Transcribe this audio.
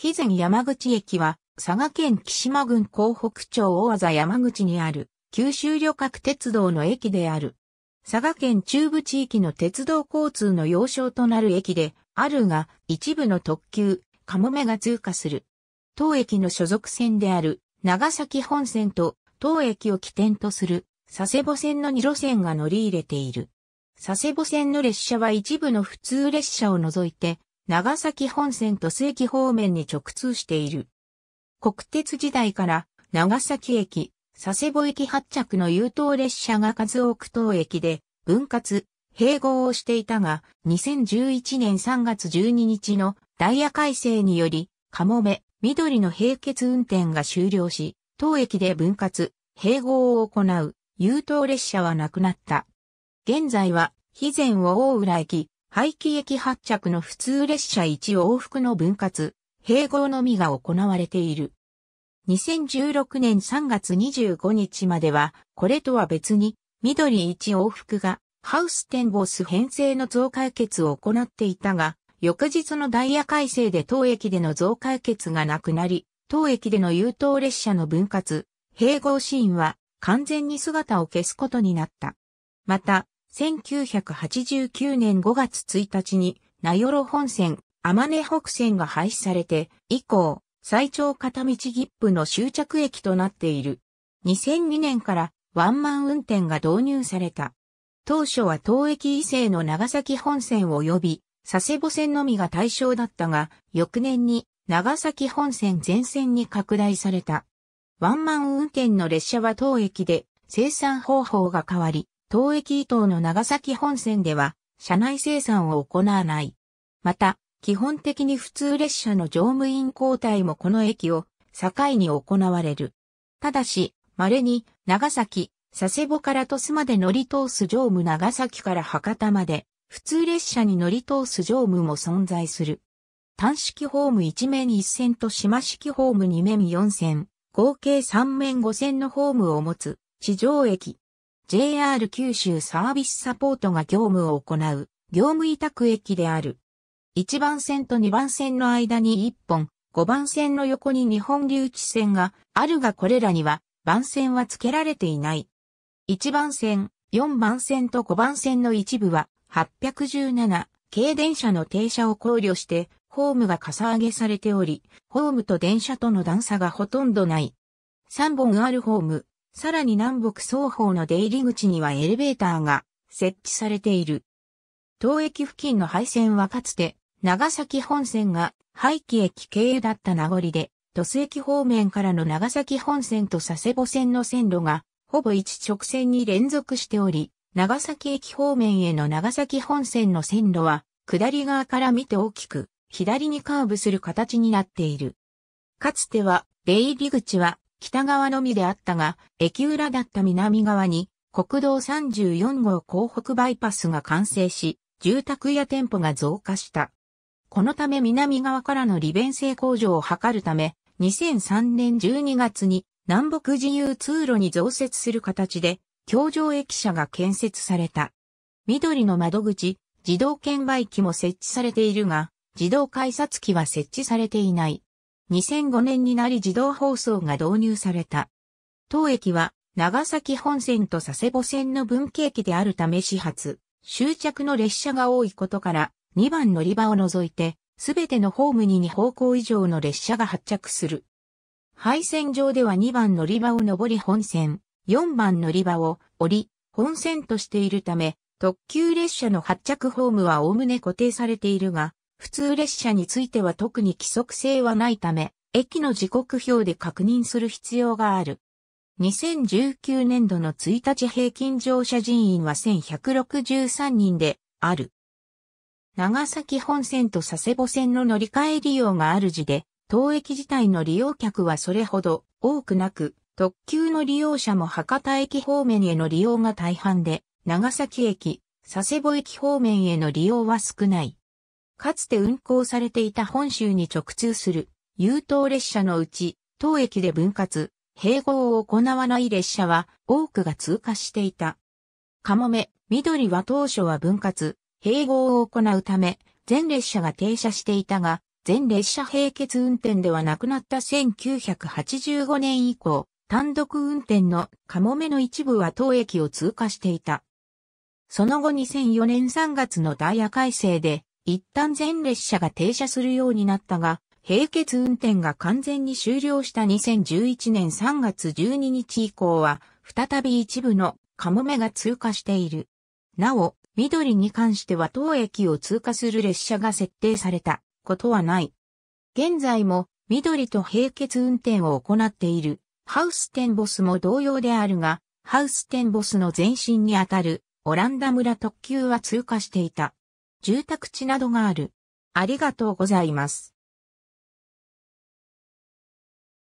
肥前山口駅は、佐賀県木島郡港北町大和山口にある、九州旅客鉄道の駅である。佐賀県中部地域の鉄道交通の要衝となる駅で、あるが、一部の特急、かもめが通過する。当駅の所属線である、長崎本線と、当駅を起点とする、佐世保線の2路線が乗り入れている。佐世保線の列車は一部の普通列車を除いて、長崎本線と須駅方面に直通している。国鉄時代から長崎駅、佐世保駅発着の優等列車が数多く当駅で分割、併合をしていたが、2011年3月12日のダイヤ改正により、かもめ、緑の並結運転が終了し、当駅で分割、併合を行う、優等列車はなくなった。現在は、肥前を大浦駅、廃棄駅発着の普通列車1往復の分割、併合のみが行われている。2016年3月25日までは、これとは別に、緑1往復が、ハウステンボス編成の増解決を行っていたが、翌日のダイヤ改正で当駅での増解決がなくなり、当駅での優等列車の分割、併合シーンは完全に姿を消すことになった。また、1989年5月1日に、名寄本線、天根北線が廃止されて、以降、最長片道切符の終着駅となっている。2002年からワンマン運転が導入された。当初は当駅以西の長崎本線及び佐世保線のみが対象だったが、翌年に長崎本線全線に拡大された。ワンマン運転の列車は当駅で生産方法が変わり、東駅伊東の長崎本線では、車内生産を行わない。また、基本的に普通列車の乗務員交代もこの駅を境に行われる。ただし、稀に長崎、佐世保から鳥栖まで乗り通す乗務長崎から博多まで、普通列車に乗り通す乗務も存在する。単式ホーム1面1線と島式ホーム2面4線、合計3面5線のホームを持つ地上駅。JR 九州サービスサポートが業務を行う業務委託駅である。1番線と2番線の間に1本、5番線の横に日本留置線があるがこれらには番線は付けられていない。1番線、4番線と5番線の一部は817軽電車の停車を考慮してホームがかさ上げされており、ホームと電車との段差がほとんどない。3本あるホーム、さらに南北双方の出入り口にはエレベーターが設置されている。当駅付近の廃線はかつて、長崎本線が廃棄駅経由だった名残で、鳥栖駅方面からの長崎本線と佐世保線の線路が、ほぼ一直線に連続しており、長崎駅方面への長崎本線の線路は、下り側から見て大きく、左にカーブする形になっている。かつては、出入り口は北側のみであったが、駅裏だった南側に、国道34号港北バイパスが完成し、住宅や店舗が増加した。このため南側からの利便性向上を図るため、2003年12月に南北自由通路に増設する形で、橋上駅舎が建設された。緑の窓口、自動券売機も設置されているが、自動改札機は設置されていない。2005年になり自動放送が導入された。当駅は長崎本線と佐世保線の分岐駅であるため始発、終着の列車が多いことから2番乗り場を除いてすべてのホームに2方向以上の列車が発着する。配線上では2番乗り場を上り本線、4番乗り場を降り本線としているため特急列車の発着ホームはおおむね固定されているが、普通列車については特に規則性はないため、駅の時刻表で確認する必要がある。2019年度の1日平均乗車人員は1163人である。長崎本線と佐世保線の乗り換え利用がある時で、当駅自体の利用客はそれほど多くなく、特急の利用者も博多駅方面への利用が大半で、長崎駅、佐世保駅方面への利用は少ない。かつて運行されていた本州に直通する、優等列車のうち、当駅で分割、併合を行わない列車は多くが通過していた。かもめ、緑は当初は分割、併合を行うため、全列車が停車していたが、全列車並結運転ではなくなった1985年以降、単独運転のかもめの一部は当駅を通過していた。その後2004年3月のダイヤ改正で、一旦全列車が停車するようになったが、並結運転が完全に終了した2011年3月12日以降は、再び一部のカモメが通過している。なお、緑に関しては当駅を通過する列車が設定されたことはない。現在も緑と並結運転を行っているハウステンボスも同様であるが、ハウステンボスの前身にあたるオランダ村特急は通過していた。住宅地などがある。ありがとうございます。